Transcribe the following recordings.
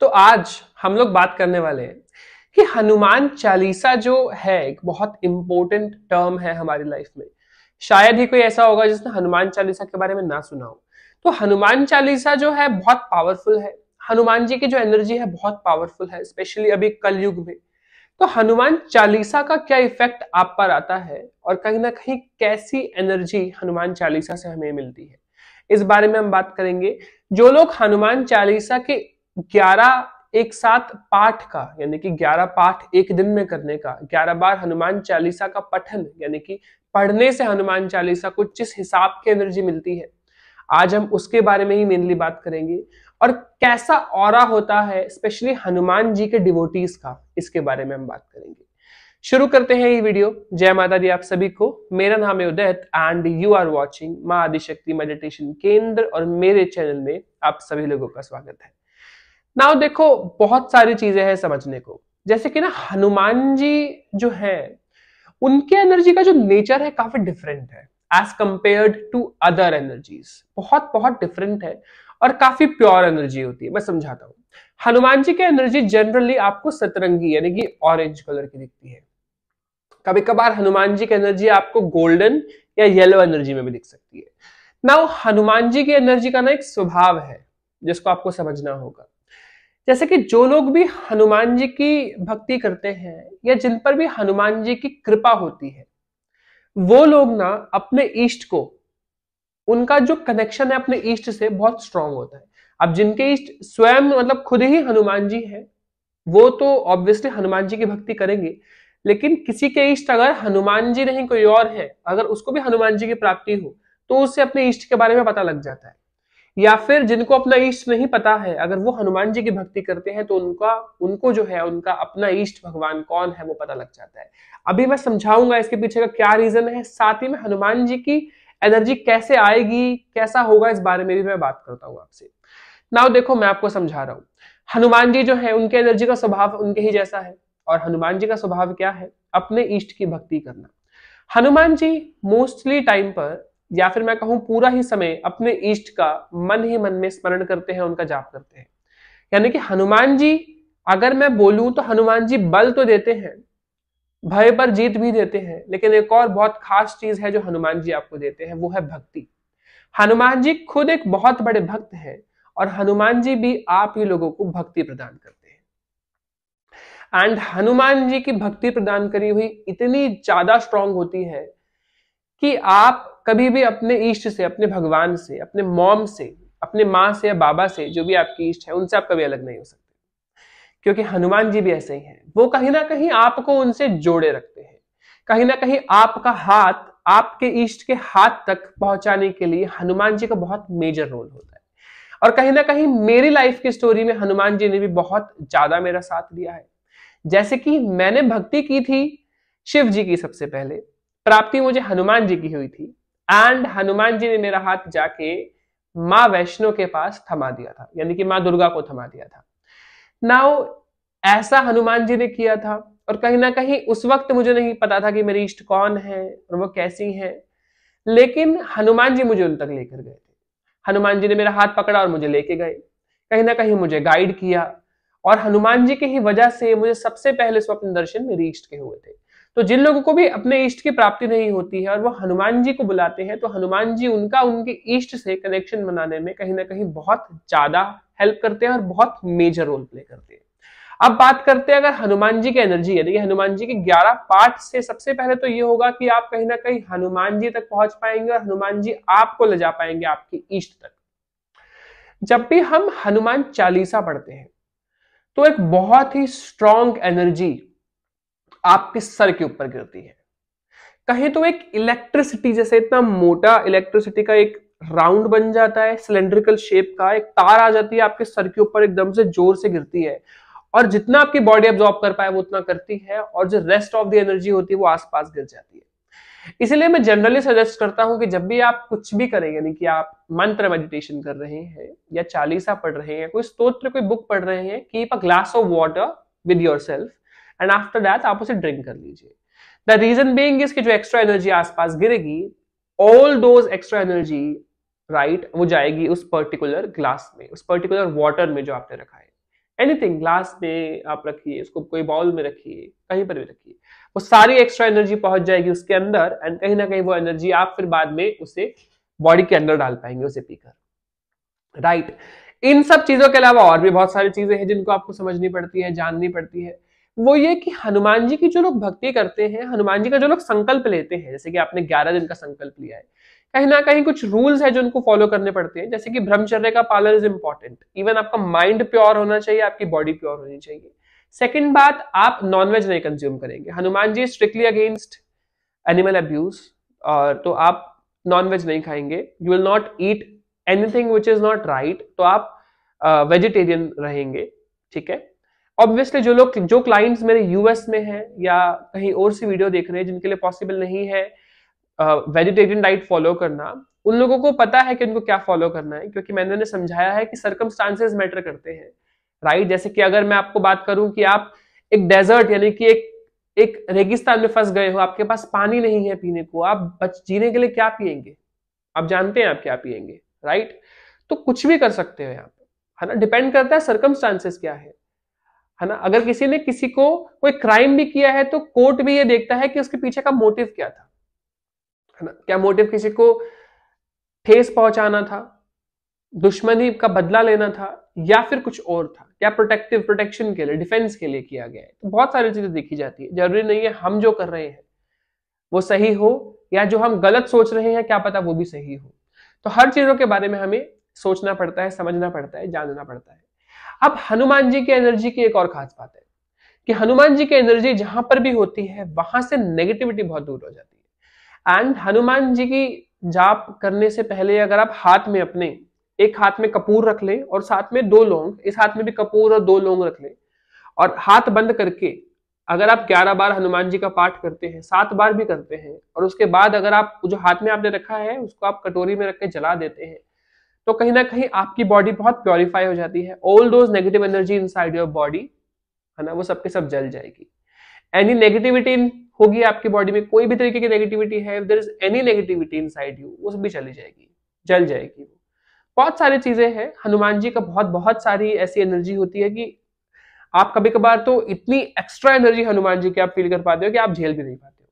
तो आज हम लोग बात करने वाले हैं कि हनुमान चालीसा जो है एक बहुत इंपॉर्टेंट टर्म है हमारी लाइफ में शायद ही कोई ऐसा होगा जिसने हनुमान चालीसा के बारे में ना सुना हो तो हनुमान चालीसा जो है बहुत पावरफुल है हनुमान जी की जो एनर्जी है बहुत पावरफुल है स्पेशली अभी कलयुग में तो हनुमान चालीसा का क्या इफेक्ट आप पर आता है और कहीं ना कहीं कैसी एनर्जी हनुमान चालीसा से हमें मिलती है इस बारे में हम बात करेंगे जो लोग हनुमान चालीसा के ग्यारह एक साथ पाठ का यानी कि ग्यारह पाठ एक दिन में करने का ग्यारह बार हनुमान चालीसा का पठन यानी कि पढ़ने से हनुमान चालीसा को जिस हिसाब की एनर्जी मिलती है आज हम उसके बारे में ही मेनली बात करेंगे और कैसा और होता है स्पेशली हनुमान जी के डिवोटीज का इसके बारे में हम बात करेंगे शुरू करते हैं ये वीडियो जय माता दी आप सभी को मेरा नाम है Udayat and you are watching Maa Adishakti meditation केंद्र और मेरे चैनल में आप सभी लोगों का स्वागत है नाउ देखो बहुत सारी चीजें हैं समझने को जैसे कि ना हनुमान जी जो है उनके एनर्जी का जो नेचर है काफी डिफरेंट है as compared to other energies बहुत बहुत डिफरेंट है और काफी प्योर एनर्जी होती है मैं समझाता हूँ हनुमान जी की एनर्जी जनरली आपको सतरंगी यानी कि ऑरेंज कलर की दिखती है कभी कभार हनुमान जी की एनर्जी आपको गोल्डन या येलो एनर्जी में भी दिख सकती है ना हनुमान जी की एनर्जी का ना एक स्वभाव है जिसको आपको समझना होगा जैसे कि जो लोग भी हनुमान जी की भक्ति करते हैं या जिन पर भी हनुमान जी की कृपा होती है वो लोग ना अपने ईष्ट को उनका जो कनेक्शन है अपने ईष्ट से बहुत स्ट्रांग होता है अब जिनके ईष्ट स्वयं मतलब खुद ही हनुमान जी है वो तो ऑब्वियसली हनुमान जी की भक्ति करेंगे लेकिन किसी के इष्ट अगर हनुमान जी नहीं कोई और है अगर उसको भी हनुमान जी की प्राप्ति हो तो उससे अपने इष्ट के बारे में पता लग जाता है या फिर जिनको अपना ईष्ट नहीं पता है अगर वो हनुमान जी की भक्ति करते हैं तो उनका उनको जो है उनका अपना ईष्ट भगवान कौन है वो पता लग जाता है अभी मैं समझाऊंगा इसके पीछे का क्या रीजन है साथ ही में हनुमान जी की एनर्जी कैसे आएगी कैसा होगा इस बारे में भी मैं बात करता हूँ आपसे नाउ देखो मैं आपको समझा रहा हूँ हनुमान जी जो है उनके एनर्जी का स्वभाव उनके ही जैसा है और हनुमान जी का स्वभाव क्या है अपने ईष्ट की भक्ति करना हनुमान जी मोस्टली टाइम पर या फिर मैं कहूं पूरा ही समय अपने इष्ट का मन ही मन में स्मरण करते हैं उनका जाप करते हैं यानी कि हनुमान जी अगर मैं बोलूं तो हनुमान जी बल तो देते हैं भय पर जीत भी देते हैं लेकिन एक और बहुत खास चीज है जो हनुमान जी आपको देते हैं वो है भक्ति हनुमान जी खुद एक बहुत बड़े भक्त हैं और हनुमान जी भी आप ही लोगों को भक्ति प्रदान करते हैं एंड हनुमान जी की भक्ति प्रदान करी हुई इतनी ज्यादा स्ट्रांग होती है कि आप कभी भी अपने इष्ट से अपने भगवान से अपने मॉम से अपने माँ से या बाबा से जो भी आपकी इष्ट है उनसे आप कभी अलग नहीं हो सकते क्योंकि हनुमान जी भी ऐसे ही हैं वो कहीं ना कहीं आपको उनसे जोड़े रखते हैं कहीं ना कहीं आपका हाथ आपके इष्ट के हाथ तक पहुंचाने के लिए हनुमान जी का बहुत मेजर रोल होता है और कहीं ना कहीं मेरी लाइफ की स्टोरी में हनुमान जी ने भी बहुत ज्यादा मेरा साथ दिया है जैसे कि मैंने भक्ति की थी शिव जी की सबसे पहले प्राप्ति मुझे हनुमान जी की हुई थी एंड हनुमान जी ने मेरा हाथ जाके माँ वैष्णो के पास थमा दिया था यानी कि माँ दुर्गा को थमा दिया था नाउ ऐसा हनुमान जी ने किया था और कहीं ना कहीं उस वक्त मुझे नहीं पता था कि मेरी इष्ट कौन है और वो कैसी है लेकिन हनुमान जी मुझे उन तक लेकर गए थे हनुमान जी ने मेरा हाथ पकड़ा और मुझे लेके गए कहीं ना कहीं मुझे गाइड किया और हनुमान जी की ही वजह से मुझे सबसे पहले स्वप्न दर्शन मेरी इष्ट के हुए थे तो जिन लोगों को भी अपने इष्ट की प्राप्ति नहीं होती है और वो हनुमान जी को बुलाते हैं तो हनुमान जी उनका उनके इष्ट से कनेक्शन बनाने में कहीं ना कहीं बहुत ज्यादा हेल्प करते हैं और बहुत मेजर रोल प्ले करते हैं अब बात करते हैं अगर हनुमान जी की एनर्जी यानी कि हनुमान जी के 11 पार्ट से सबसे पहले तो ये होगा कि आप कहीं ना कहीं हनुमान जी तक पहुंच पाएंगे और हनुमान जी आपको ले जा पाएंगे आपकी इष्ट तक जब भी हम हनुमान चालीसा पढ़ते हैं तो एक बहुत ही स्ट्रॉन्ग एनर्जी आपके सर के ऊपर गिरती है कहें तो एक इलेक्ट्रिसिटी जैसे इतना मोटा इलेक्ट्रिसिटी का एक राउंड बन जाता है सिलेंड्रिकल शेप का एक तार आ जाती है आपके सर के ऊपर एकदम से जोर से गिरती है और जितना आपकी बॉडी एब्जॉर्ब कर पाए वो उतना करती है और जो रेस्ट ऑफ द एनर्जी होती है वो आसपास गिर जाती है इसीलिए मैं जनरली सजेस्ट करता हूं कि जब भी आप कुछ भी करें यानी कि आप मंत्र मेडिटेशन कर रहे हैं या चालीसा पढ़ रहे हैं कोई स्तोत्र कोई बुक पढ़ रहे हैं keep a glass of water with your self and after that आप उसे ड्रिंक कर लीजिए द रीजन बींग इसकी जो एक्स्ट्रा एनर्जी आसपास गिरेगी all those extra energy right वो जाएगी उस पर्टिकुलर ग्लास में उस पर्टिकुलर वाटर में जो आपने रखा है एनीथिंग ग्लास में आप रखिए उसको कोई बाउल में रखिए कहीं पर भी रखिए वो सारी एक्स्ट्रा एनर्जी पहुंच जाएगी उसके अंदर एंड कहीं ना कहीं वो एनर्जी आप फिर बाद में उसे बॉडी के अंदर डाल पाएंगे उसे पीकर राइट right. इन सब चीजों के अलावा और भी बहुत सारी चीजें हैं जिनको आपको समझनी पड़ती है जाननी पड़ती है वो ये कि हनुमान जी की जो लोग भक्ति करते हैं हनुमान जी का जो लोग संकल्प लेते हैं जैसे कि आपने ग्यारह दिन का संकल्प लिया है कहीं ना कहीं कुछ रूल्स है जो उनको फॉलो करने पड़ते हैं जैसे कि ब्रह्मचर्य का पालन इज इंपॉर्टेंट इवन आपका माइंड प्योर होना चाहिए आपकी बॉडी प्योर होनी चाहिए सेकेंड बात आप नॉनवेज नहीं कंज्यूम करेंगे Hanuman ji strictly against animal abuse और तो आप नॉनवेज नहीं खाएंगे you will not eat anything which is not right तो आप वेजिटेरियन uh, रहेंगे ठीक है ऑब्वियसली जो लोग जो क्लाइंट्स मेरे यूएस में हैं या कहीं और सी वीडियो देख रहे हैं जिनके लिए पॉसिबल नहीं है वेजिटेरियन डाइट फॉलो करना उन लोगों को पता है कि उनको क्या फॉलो करना है क्योंकि मैंने उन्हें समझाया है कि सर्कमस्टांसेस मैटर करते हैं राइट right? जैसे कि अगर मैं आपको बात करूं कि आप एक डेजर्ट यानी कि एक एक रेगिस्तान में फंस गए हो आपके पास पानी नहीं है पीने को आप बच जीने के लिए क्या पियेंगे आप जानते हैं आप क्या पियेंगे राइट right? तो कुछ भी कर सकते हो यहाँ पे है ना डिपेंड करता है सर्कमस्टांसेस क्या है है ना अगर किसी ने किसी को कोई क्राइम भी किया है तो कोर्ट भी ये देखता है कि उसके पीछे का मोटिव क्या था है ना क्या मोटिव किसी को ठेस पहुंचाना था दुश्मनी का बदला लेना था या फिर कुछ और था या प्रोटेक्टिव प्रोटेक्शन के लिए डिफेंस के लिए किया गया है तो बहुत सारी चीजें देखी जाती है जरूरी नहीं है हम जो कर रहे हैं वो सही हो या जो हम गलत सोच रहे हैं क्या पता वो भी सही हो तो हर चीजों के बारे में हमें सोचना पड़ता है समझना पड़ता है जानना पड़ता है अब हनुमान जी की एनर्जी की एक और खास बात है कि हनुमान जी की एनर्जी जहां पर भी होती है वहां से नेगेटिविटी बहुत दूर हो जाती है एंड हनुमान जी की जाप करने से पहले अगर आप हाथ में अपने एक हाथ में कपूर रख लें और साथ में दो लौंग इस हाथ में भी कपूर और दो लौंग रख लें और हाथ बंद करके अगर आप ग्यारह बार हनुमान जी का पाठ करते हैं सात बार भी करते हैं और उसके बाद अगर आप जो हाथ में आपने रखा है उसको आप कटोरी में रख के जला देते हैं तो कहीं ना कहीं आपकी बॉडी बहुत प्योरीफाई हो जाती है all those negative energy inside your body है ना वो सबके सब जल जाएगी एनी नेगेटिविटी होगी आपकी बॉडी में कोई भी तरीके की नेगेटिविटी है there is any negativity inside you वो सब भी चली जाएगी जल जाएगी वो बहुत सारी चीजें हैं हनुमान जी का बहुत बहुत सारी ऐसी एनर्जी होती है कि आप कभी कभार तो इतनी एक्स्ट्रा एनर्जी हनुमान जी की आप फील कर पाते हो कि आप झेल भी नहीं पाते हो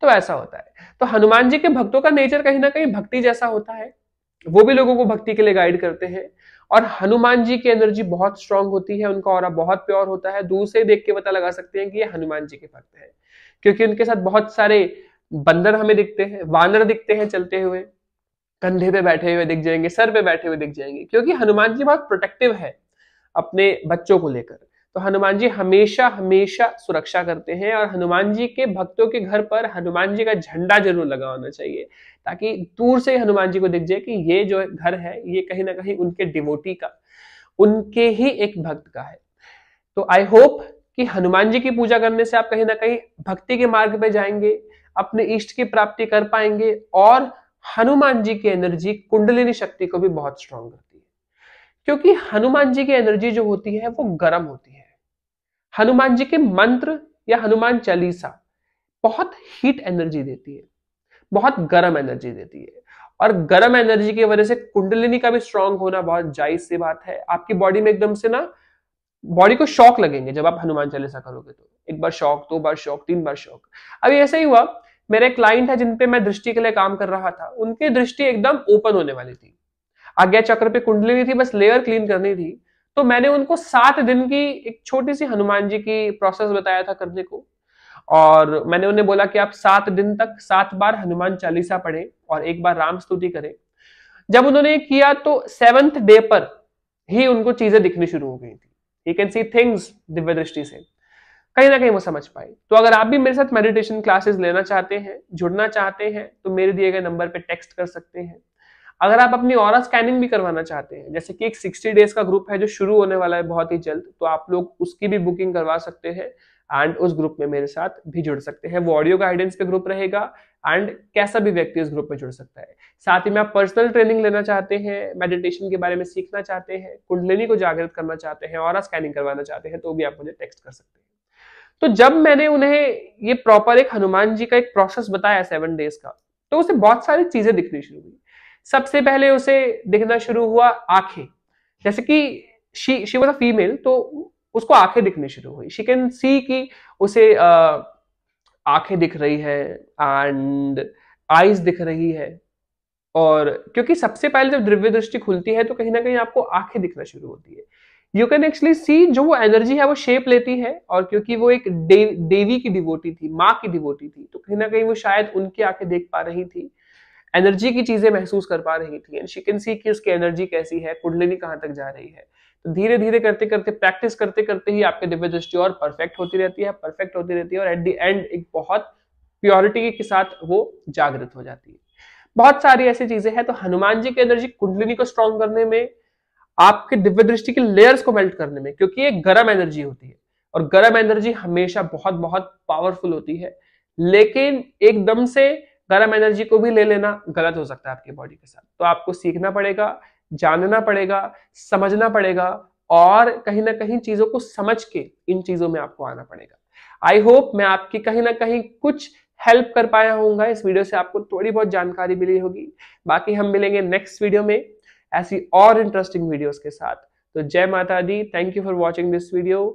तो ऐसा होता है तो हनुमान जी के भक्तों का नेचर कहीं ना कहीं भक्ति जैसा होता है वो भी लोगों को भक्ति के लिए गाइड करते हैं और हनुमान जी की एनर्जी बहुत स्ट्रांग होती है उनका और बहुत प्योर होता है दूर से देख के पता लगा सकते हैं कि ये हनुमान जी के भक्त है क्योंकि उनके साथ बहुत सारे बंदर हमें दिखते हैं वानर दिखते हैं चलते हुए कंधे पे बैठे हुए दिख जाएंगे सर पे बैठे हुए दिख जाएंगे क्योंकि हनुमान जी बहुत प्रोटेक्टिव है अपने बच्चों को लेकर तो हनुमान जी हमेशा हमेशा सुरक्षा करते हैं और हनुमान जी के भक्तों के घर पर हनुमान जी का झंडा जरूर लगा होना चाहिए ताकि दूर से हनुमान जी को दिख जाए कि ये जो घर है ये कहीं ना कहीं उनके डिवोटी का उनके ही एक भक्त का है तो आई होप कि हनुमान जी की पूजा करने से आप कहीं ना कहीं भक्ति के मार्ग पर जाएंगे अपने इष्ट की प्राप्ति कर पाएंगे और हनुमान जी की एनर्जी कुंडलिनी शक्ति को भी बहुत स्ट्रांग करती है क्योंकि हनुमान जी की एनर्जी जो होती है वो गर्म होती है हनुमान जी के मंत्र या हनुमान चालीसा बहुत हीट एनर्जी देती है बहुत गर्म एनर्जी देती है और गर्म एनर्जी की वजह से कुंडलिनी का भी स्ट्रांग होना बहुत जायज सी बात है आपकी बॉडी में एकदम से ना बॉडी को शौक लगेंगे जब आप हनुमान चालीसा करोगे तो एक बार शौक दो बार शौक तीन बार शौक अभी ऐसा ही हुआ मेरे क्लाइंट है जिनपे मैं दृष्टि के लिए काम कर रहा था उनकी दृष्टि एकदम ओपन होने वाली थी आज्ञा चक्र पे कुंडली नहीं थी बस लेयर क्लीन करनी थी तो मैंने उनको सात दिन की एक छोटी सी हनुमान जी की प्रोसेस बताया था करने को और मैंने उन्हें बोला कि आप सात दिन तक सात बार हनुमान चालीसा पढ़ें और एक बार राम स्तुति करें जब उन्होंने किया तो सेवंथ डे पर ही उनको चीजें दिखनी शुरू हो गई थी यू कैन सी थिंग्स दिव्य दृष्टि से कहीं ना कहीं वो समझ पाए तो अगर आप भी मेरे साथ मेडिटेशन क्लासेस लेना चाहते हैं जुड़ना चाहते हैं तो मेरे दिए गए नंबर पर टेक्स्ट कर सकते हैं अगर आप अपनी और स्कैनिंग भी करवाना चाहते हैं जैसे कि एक 60 डेज का ग्रुप है जो शुरू होने वाला है बहुत ही जल्द तो आप लोग उसकी भी बुकिंग करवा सकते हैं एंड उस ग्रुप में मेरे साथ भी जुड़ सकते हैं वो ऑडियो गाइडेंस पे ग्रुप रहेगा एंड कैसा भी व्यक्ति उस ग्रुप में जुड़ सकता है साथ ही में आप पर्सनल ट्रेनिंग लेना चाहते हैं मेडिटेशन के बारे में सीखना चाहते हैं कुंडलिनी को जागृत करना चाहते हैं और स्कैनिंग करवाना चाहते हैं तो भी आप मुझे टेक्स्ट कर सकते हैं तो जब मैंने उन्हें ये प्रॉपर एक हनुमान जी का एक प्रोसेस बताया सेवन डेज का तो उसे बहुत सारी चीजें दिखनी शुरू हुई सबसे पहले उसे दिखना शुरू हुआ आंखें जैसे कि she she was a female तो उसको आंखें दिखनी शुरू हुई शी कैन सी कि उसे आंखें दिख रही है एंड आईज दिख रही है और क्योंकि सबसे पहले जब द्रव्य दृष्टि खुलती है तो कहीं ना कहीं आपको आंखें दिखना शुरू होती है यू कैन एक्चुअली सी जो वो एनर्जी है वो शेप लेती है और क्योंकि वो एक दे, देवी की डिवोटी थी माँ की डिवोटी थी तो कहीं ना कहीं वो शायद उनकी आंखें देख पा रही थी एनर्जी की चीजें महसूस कर पा रही थी एंड शी कैन सी कि उसकी एनर्जी कैसी है कुंडलिनी कहाँ तक जा रही है तो धीरे धीरे करते करते प्रैक्टिस करते करते ही आपके दिव्य दृष्टि और परफेक्ट होती रहती है परफेक्ट होती रहती है और एट दी एंड एक बहुत प्योरिटी के साथ वो जागृत हो जाती है बहुत सारी ऐसी चीजें हैं तो हनुमान जी की एनर्जी कुंडलिनी को स्ट्रांग करने में आपके दिव्य दृष्टि के लेयर्स को मेल्ट करने में क्योंकि ये गर्म एनर्जी होती है और गर्म एनर्जी हमेशा बहुत बहुत पावरफुल होती है लेकिन एकदम से गर्म एनर्जी को भी ले लेना गलत हो सकता है आपकी बॉडी के साथ तो आपको सीखना पड़ेगा जानना पड़ेगा समझना पड़ेगा और कहीं ना कहीं चीज़ों को समझ के इन चीज़ों में आपको आना पड़ेगा आई होप मैं आपकी कहीं ना कहीं कुछ हेल्प कर पाया होऊंगा इस वीडियो से आपको थोड़ी बहुत जानकारी मिली होगी बाकी हम मिलेंगे नेक्स्ट वीडियो में ऐसी और इंटरेस्टिंग वीडियोस के साथ तो जय माता दी thank you for watching this video